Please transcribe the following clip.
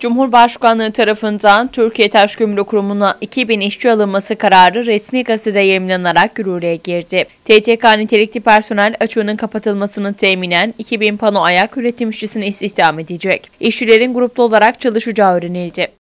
Cumhurbaşkanlığı tarafından Türkiye Taş Gümrük Kurumu'na 2000 işçi alınması kararı resmi gazetede yayınlanarak yürürlüğe girdi. TTK nitelikli personel açığının kapatılmasını teminen 2000 pano ayak üretim işçisini istihdam edecek. İşçilerin gruplu olarak çalışacağı öğrenildi.